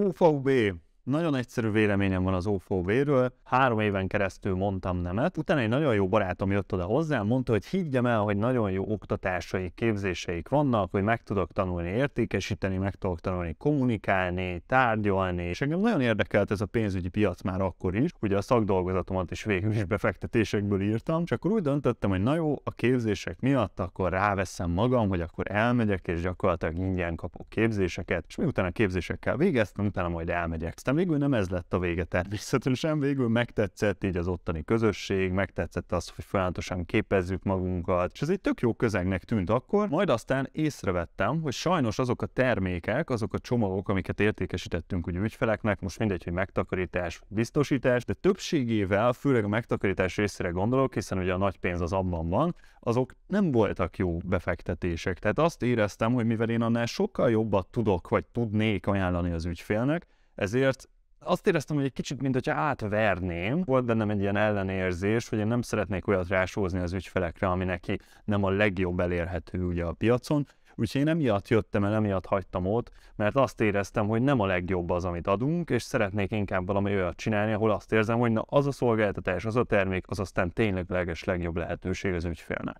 UFA-UB Nagyon egyszerű véleményem van az OFOV-ről, három éven keresztül mondtam nemet, utána egy nagyon jó barátom jött oda hozzám, mondta, hogy higgyem el, hogy nagyon jó oktatásai, képzéseik vannak, hogy meg tudok tanulni értékesíteni, meg tudok tanulni kommunikálni, tárgyalni, és engem nagyon érdekelt ez a pénzügyi piac már akkor is, ugye a szakdolgozatomat is végül is befektetésekből írtam, és akkor úgy döntöttem, hogy na jó, a képzések miatt akkor ráveszem magam, hogy akkor elmegyek, és gyakorlatilag ingyen kapok képzéseket, és miután a képzésekkel végeztem, utána majd elmegyek aztán végül nem ez lett a vége természetesen, végül megtetszett így az ottani közösség, megtetszett az, hogy folyamatosan képezzük magunkat, és ez egy tök jó közegnek tűnt akkor, majd aztán észrevettem, hogy sajnos azok a termékek, azok a csomagok, amiket értékesítettünk ugye ügyfeleknek, most mindegy, hogy megtakarítás, biztosítás, de többségével, főleg a megtakarítás részére gondolok, hiszen ugye a nagy pénz az abban van, azok nem voltak jó befektetések. Tehát azt éreztem, hogy mivel én annál sokkal jobbat tudok, vagy tudnék ajánlani az ügyfélnek, ezért azt éreztem, hogy egy kicsit, mint hogyha átverném. Volt bennem egy ilyen ellenérzés, hogy én nem szeretnék olyat rásózni az ügyfelekre, ami neki nem a legjobb elérhető ugye a piacon. Úgyhogy én emiatt jöttem el, emiatt hagytam ott, mert azt éreztem, hogy nem a legjobb az, amit adunk, és szeretnék inkább valami olyat csinálni, ahol azt érzem, hogy na az a szolgáltatás, az a termék, az aztán tényleg leges legjobb lehetőség az ügyfélnek.